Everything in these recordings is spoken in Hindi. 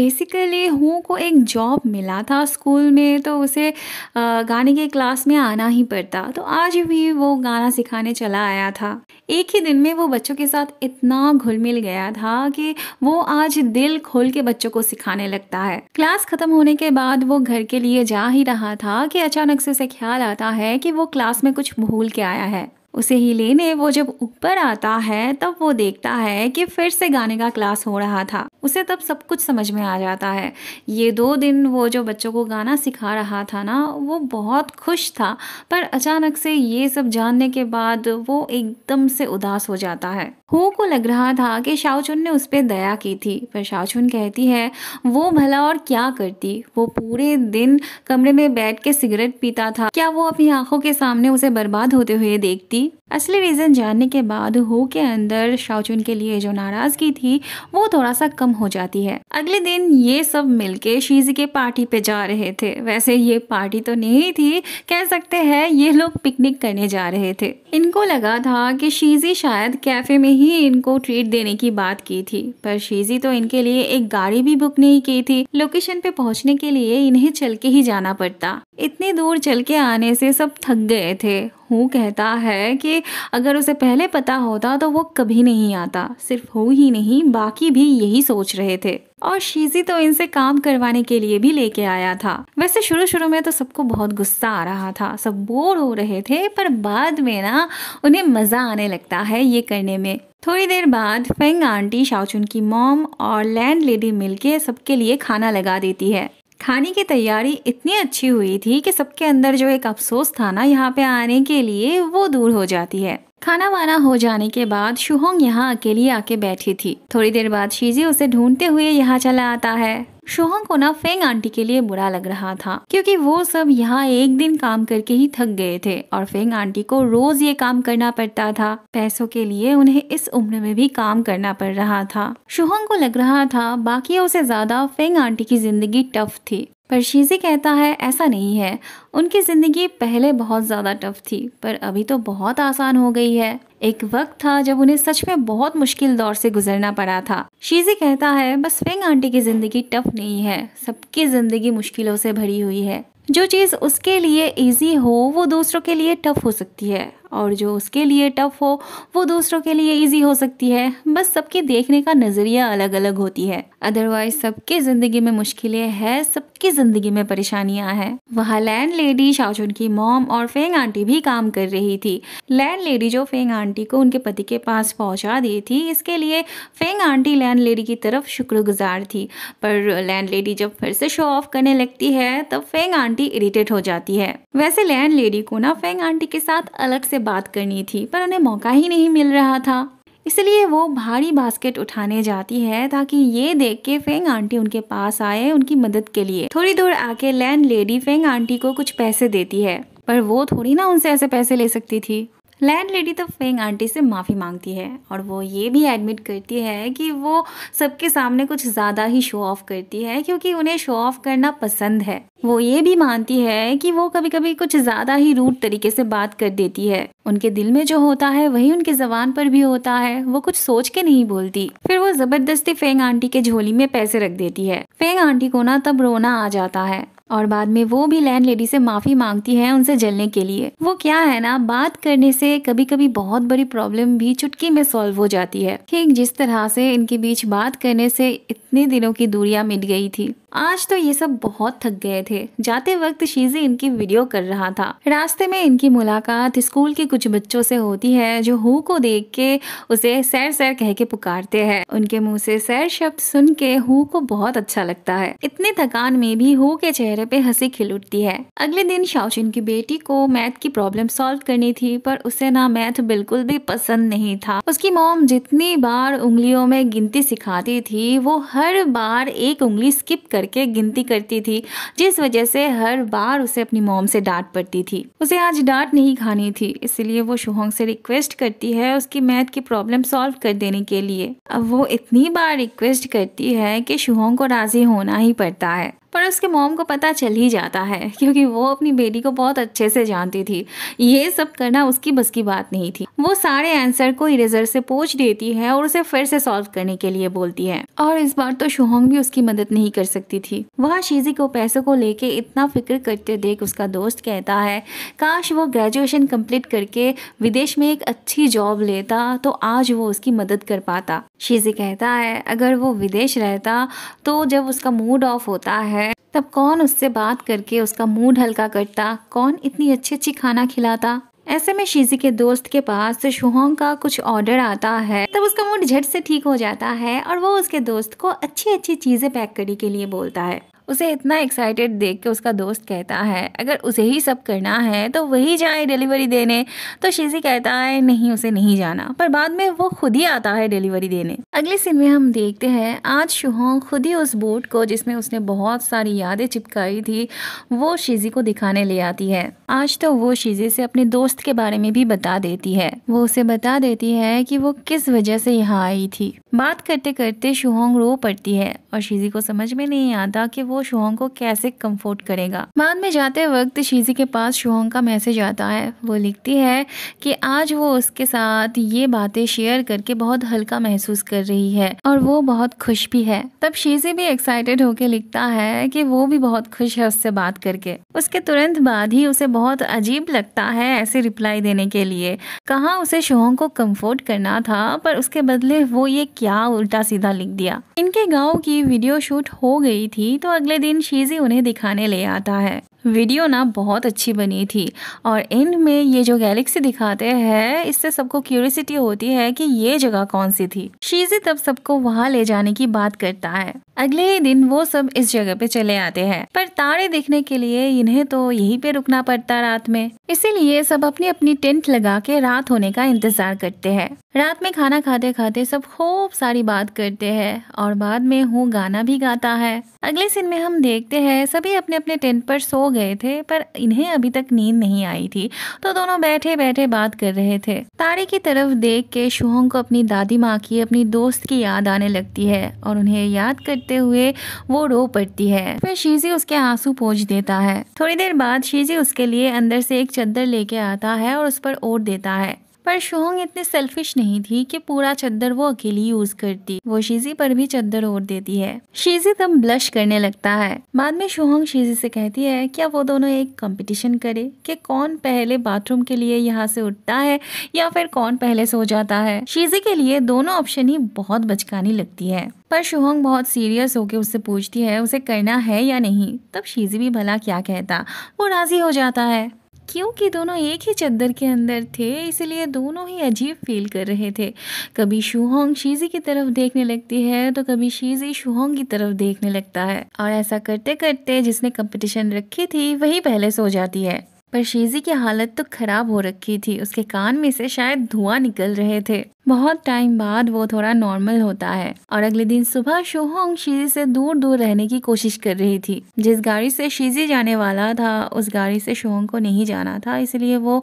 बेसिकली हूँ को एक जॉब मिला था स्कूल में तो उसे गाने के क्लास में आना ही पड़ता तो आज भी वो गाना सिखाने चला आया था एक ही दिन में वो बच्चों के साथ इतना घुल मिल गया था कि वो आज दिल खोल के बच्चों को सिखाने लगता है क्लास खत्म होने के बाद वो घर के लिए जा ही रहा था कि अचानक से उसे ख्याल आता है कि वो क्लास में कुछ भूल के आया है उसे ही लेने वो जब ऊपर आता है तब वो देखता है कि फिर से गाने का क्लास हो रहा था उसे तब सब कुछ समझ में आ जाता है ये दो दिन वो जो बच्चों को गाना सिखा रहा था ना वो बहुत खुश था पर अचानक से ये सब जानने के बाद वो एकदम से उदास हो जाता है हु को लग रहा था कि शाहचुन ने उस पर दया की थी पर शाहचुन कहती है वो भला और क्या करती वो पूरे दिन कमरे में बैठ के सिगरेट पीता था क्या वो अपनी आंखों के सामने उसे बर्बाद होते हुए देखती असली रीज़न जानने के बाद हो के अंदर शाहचुन के लिए जो नाराज़गी थी वो थोड़ा सा कम हो जाती है अगले दिन ये सब मिलके शीजी के पार्टी पे जा रहे थे वैसे ये पार्टी तो नहीं थी कह सकते हैं ये लोग पिकनिक करने जा रहे थे इनको लगा था कि शीजी शायद कैफे में ही ही इनको ट्रीट देने की बात की थी पर शेजी तो इनके लिए एक गाड़ी भी बुक नहीं की थी लोकेशन पे पहुंचने के लिए इन्हें चल के ही जाना पड़ता इतने दूर चल के आने से सब थक गए थे हूँ कहता है कि अगर उसे पहले पता होता तो वो कभी नहीं आता सिर्फ हो ही नहीं बाकी भी यही सोच रहे थे और शीजी तो इनसे काम करवाने के लिए भी लेके आया था वैसे शुरू शुरू में तो सबको बहुत गुस्सा आ रहा था सब बोर हो रहे थे पर बाद में ना उन्हें मज़ा आने लगता है ये करने में थोड़ी देर बाद फेंग आंटी शाओचुन की मॉम और लैंड लेडी मिलके सबके लिए खाना लगा देती है खाने की तैयारी इतनी अच्छी हुई थी कि सबके अंदर जो एक अफसोस था ना यहाँ पे आने के लिए वो दूर हो जाती है खाना वाना हो जाने के बाद शुहोंग यहाँ अकेली आके बैठी थी थोड़ी देर बाद शीजी उसे ढूंढते हुए यहाँ चला आता है सोहम को ना फेंग आंटी के लिए बुरा लग रहा था क्योंकि वो सब यहाँ एक दिन काम करके ही थक गए थे और फेंग आंटी को रोज ये काम करना पड़ता था पैसों के लिए उन्हें इस उम्र में भी काम करना पड़ रहा था शोहंग को लग रहा था बाकी उसे ज्यादा फेंग आंटी की जिंदगी टफ थी पर शीजी कहता है ऐसा नहीं है उनकी ज़िंदगी पहले बहुत ज़्यादा टफ थी पर अभी तो बहुत आसान हो गई है एक वक्त था जब उन्हें सच में बहुत मुश्किल दौर से गुजरना पड़ा था शीजी कहता है बस फेंग आंटी की ज़िंदगी टफ नहीं है सबकी ज़िंदगी मुश्किलों से भरी हुई है जो चीज़ उसके लिए ईजी हो वो दूसरों के लिए टफ हो सकती है और जो उसके लिए टफ हो वो दूसरों के लिए इजी हो सकती है बस सबके देखने का नज़रिया अलग अलग होती है अदरवाइज सबके ज़िंदगी में मुश्किलें हैं सबकी ज़िंदगी में परेशानियां हैं वहाँ लैंड लेडी शाहजुन की मॉम और फेंग आंटी भी काम कर रही थी लैंड लेडी जो फेंग आंटी को उनके पति के पास पहुँचा दी थी इसके लिए फेंग आंटी लैंड लेडी की तरफ शुक्रगुजार थी पर लैंड लेडी जब फिर से शो ऑफ करने लगती है तब फेंग आंटी इरिटेट हो जाती है वैसे लैंड लेडी को ना फेंग आंटी के साथ अलग से बात करनी थी पर उन्हें मौका ही नहीं मिल रहा था इसलिए वो भारी बास्केट उठाने जाती है ताकि ये देख के फेंग आंटी उनके पास आए उनकी मदद के लिए थोड़ी दूर आके लैंड लेडी फेंग आंटी को कुछ पैसे देती है पर वो थोड़ी ना उनसे ऐसे पैसे ले सकती थी लैंड लेडी तो फेंग आंटी से माफ़ी मांगती है और वो ये भी एडमिट करती है कि वो सबके सामने कुछ ज़्यादा ही शो ऑफ करती है क्योंकि उन्हें शो ऑफ करना पसंद है वो ये भी मानती है कि वो कभी कभी कुछ ज़्यादा ही रूट तरीके से बात कर देती है उनके दिल में जो होता है वही उनके जबान पर भी होता है वो कुछ सोच के नहीं बोलती फिर वो जबरदस्ती फेंग आंटी के झोली में पैसे रख देती है फेंग आंटी को ना तब रोना आ जाता है और बाद में वो भी लैंड लेडी से माफ़ी मांगती है उनसे जलने के लिए वो क्या है ना बात करने से कभी कभी बहुत बड़ी प्रॉब्लम भी चुटकी में सॉल्व हो जाती है ठीक जिस तरह से इनके बीच बात करने से इतने दिनों की दूरियां मिट गई थी आज तो ये सब बहुत थक गए थे जाते वक्त शीजी इनकी वीडियो कर रहा था रास्ते में इनकी मुलाकात स्कूल के कुछ बच्चों से होती है जो हु को देख के उसे सैर सैर कह के पुकारते हैं उनके मुंह से सैर शब्द सुन के हु को बहुत अच्छा लगता है इतने थकान में भी हु के चेहरे पे हंसी खिल उठती है अगले दिन शाउचिन की बेटी को मैथ की प्रॉब्लम सॉल्व करनी थी पर उसे ना मैथ बिल्कुल भी पसंद नहीं था उसकी मोम जितनी बार उंगलियों में गिनती सिखाती थी वो हर बार एक उंगली स्किप कर करके गिनती करती थी जिस वजह से हर बार उसे अपनी मोम से डांट पड़ती थी उसे आज डांट नहीं खानी थी इसलिए वो शुहोंग से रिक्वेस्ट करती है उसकी मैथ की प्रॉब्लम सॉल्व कर देने के लिए अब वो इतनी बार रिक्वेस्ट करती है कि शुहोंग को राजी होना ही पड़ता है पर उसके मॉम को पता चल ही जाता है क्योंकि वो अपनी बेटी को बहुत अच्छे से जानती थी ये सब करना उसकी बस की बात नहीं थी वो सारे आंसर को इरेजर से पूछ देती है और उसे फिर से सॉल्व करने के लिए बोलती है और इस बार तो शुहोंग भी उसकी मदद नहीं कर सकती थी वह शीजी को पैसों को लेके इतना फिक्र करते देख उसका दोस्त कहता है काश वो ग्रेजुएशन कम्प्लीट करके विदेश में एक अच्छी जॉब लेता तो आज वो उसकी मदद कर पाता शीजी कहता है अगर वो विदेश रहता तो जब उसका मूड ऑफ होता है तब कौन उससे बात करके उसका मूड हल्का करता कौन इतनी अच्छी अच्छी खाना खिलाता ऐसे में शीजी के दोस्त के पास शुहोंग का कुछ ऑर्डर आता है तब उसका मूड झट से ठीक हो जाता है और वो उसके दोस्त को अच्छी अच्छी चीजें पैक करने के लिए बोलता है उसे इतना एक्साइटेड देख के उसका दोस्त कहता है अगर उसे ही सब करना है तो वही जाए डिलीवरी देने तो शीजी कहता है नहीं उसे नहीं जाना पर बाद में वो खुद ही आता है डिलीवरी देने अगले सीन में हम देखते हैं आज शुहोंग खुद ही उस बोट को जिसमें उसने बहुत सारी यादें चिपकाई थी वो शीजी को दिखाने ले आती है आज तो वो शीजी से अपने दोस्त के बारे में भी बता देती है वो उसे बता देती है कि वो किस वजह से यहाँ आई थी बात करते करते शुहोंग रो पड़ती है और शीजी को समझ में नहीं आता कि वो वो शोहंग को कैसे कंफर्ट करेगा बाद में जाते वक्त शीजी के पास शोहंग का मैसेज आता है वो लिखती है कि आज वो उसके साथ ये बातें शेयर करके बहुत हल्का महसूस कर रही है और वो बहुत खुश भी है तब शीजी भी एक्साइटेड होके लिखता है कि वो भी बहुत खुश है उससे बात करके उसके तुरंत बाद ही उसे बहुत अजीब लगता है ऐसे रिप्लाई देने के लिए कहा उसे शोहंग को कम्फर्ट करना था पर उसके बदले वो ये क्या उल्टा सीधा लिख दिया इनके गाँव की वीडियो शूट हो गई थी तो अगले अगले दिन शीजी उन्हें दिखाने ले आता है वीडियो ना बहुत अच्छी बनी थी और एंड में ये जो गैलेक्सी दिखाते हैं इससे सबको क्यूरियसिटी होती है कि ये जगह कौन सी थी शीजी तब सबको वहाँ ले जाने की बात करता है अगले ही दिन वो सब इस जगह पे चले आते हैं पर तारे देखने के लिए इन्हें तो यहीं पे रुकना पड़ता रात में इसीलिए सब अपनी अपनी टेंट लगा के रात होने का इंतजार करते हैं रात में खाना खाते खाते सब खूब सारी बात करते हैं और बाद में हूँ गाना भी गाता है अगले सीन में हम देखते हैं सभी अपने अपने टेंट पर सो गए थे पर इन्हें अभी तक नींद नहीं आई थी तो दोनों बैठे बैठे बात कर रहे थे तारे की तरफ देख के शुहंग को अपनी दादी माँ की अपनी दोस्त की याद आने लगती है और उन्हें याद करते हुए वो रो पड़ती है फिर शीजी उसके आंसू पोज देता है थोड़ी देर बाद शीजी उसके लिए अंदर से एक चद्दर लेके आता है और उस पर ओढ़ देता है पर शोहंग इतनी सेल्फिश नहीं थी कि पूरा चद्दर वो अकेली यूज करती वो शीजी पर भी चद्दर ओढ़ देती है शीजी तब ब्लश करने लगता है बाद में शोहंग शीजी से कहती है क्या वो दोनों एक कंपटीशन करे कि कौन पहले बाथरूम के लिए यहाँ से उठता है या फिर कौन पहले सो जाता है शीजी के लिए दोनों ऑप्शन ही बहुत बचकानी लगती है पर शुहंग बहुत सीरियस होकर उससे पूछती है उसे करना है या नहीं तब शीजी भी भला क्या कहता वो राजी हो जाता है क्योंकि दोनों एक ही चद्दर के अंदर थे इसलिए दोनों ही अजीब फील कर रहे थे कभी शुहोंग शीजी की तरफ देखने लगती है तो कभी शीजी शुहोंग की तरफ देखने लगता है और ऐसा करते करते जिसने कंपटीशन रखी थी वही पहले सो जाती है पर शीजी की हालत तो खराब हो रखी थी उसके कान में से शायद धुआं निकल रहे थे बहुत टाइम बाद वो थोड़ा नॉर्मल होता है और अगले दिन सुबह शोहोंग शीजी से दूर दूर रहने की कोशिश कर रही थी जिस गाड़ी से शीजी जाने वाला था उस गाड़ी से शोहोंग को नहीं जाना था इसलिए वो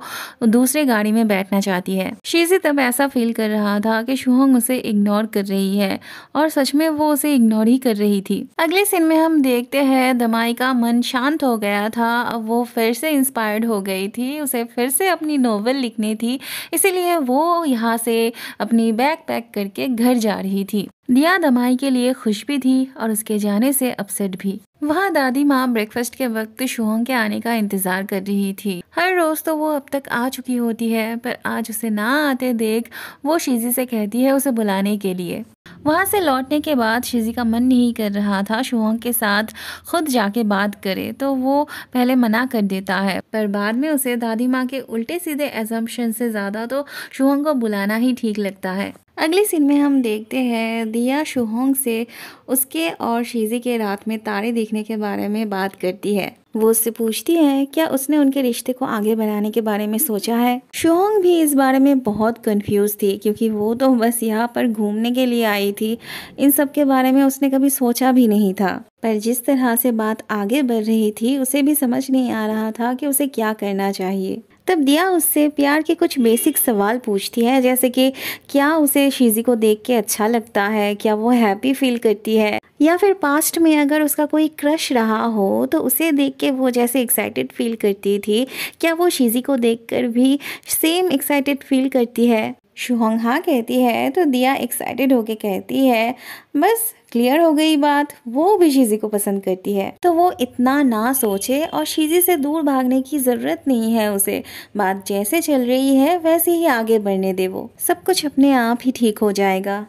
दूसरे गाड़ी में बैठना चाहती है शीजी तब ऐसा फील कर रहा था कि शोहोंग उसे इग्नोर कर रही है और सच में वो उसे इग्नोर ही कर रही थी अगले सीन में हम देखते हैं दमाई का मन शांत हो गया था अब वो फिर से इंस्पायर्ड हो गई थी उसे फिर से अपनी नोवेल लिखनी थी इसीलिए वो यहाँ से अपनी बैग पैक करके घर जा रही थी दिया दमाई के लिए खुश भी थी और उसके जाने से अपसेट भी वहाँ दादी माँ ब्रेकफास्ट के वक्त शुहंग के आने का इंतजार कर रही थी हर रोज तो वो अब तक आ चुकी होती है पर आज उसे ना आते देख वो शीजी से कहती है उसे बुलाने के लिए वहाँ से लौटने के बाद शिजी का मन नहीं कर रहा था शुहंग के साथ खुद जाके बात करे तो वो पहले मना कर देता है पर बाद में उसे दादी माँ के उल्टे सीधे एजम्पन से ज़्यादा तो शुहंग को बुलाना ही ठीक लगता है अगले सीन में हम देखते हैं दिया शुहोंग से उसके और शीजी के रात में तारे देखने के बारे में बात करती है वो उससे पूछती है क्या उसने उनके रिश्ते को आगे बढ़ाने के बारे में सोचा है शुहोंग भी इस बारे में बहुत कंफ्यूज थी क्योंकि वो तो बस यहाँ पर घूमने के लिए आई थी इन सब के बारे में उसने कभी सोचा भी नहीं था पर जिस तरह से बात आगे बढ़ रही थी उसे भी समझ नहीं आ रहा था कि उसे क्या करना चाहिए तब दिया उससे प्यार के कुछ बेसिक सवाल पूछती है जैसे कि क्या उसे शीजी को देख के अच्छा लगता है क्या वो हैप्पी फील करती है या फिर पास्ट में अगर उसका कोई क्रश रहा हो तो उसे देख के वो जैसे एक्साइटेड फील करती थी क्या वो शीजी को देखकर भी सेम एक्साइटेड फील करती है शुहंगहा कहती है तो दिया एक्साइटेड होके कहती है बस क्लियर हो गई बात वो भी शीजी को पसंद करती है तो वो इतना ना सोचे और शीजी से दूर भागने की ज़रूरत नहीं है उसे बात जैसे चल रही है वैसे ही आगे बढ़ने दे वो सब कुछ अपने आप ही ठीक हो जाएगा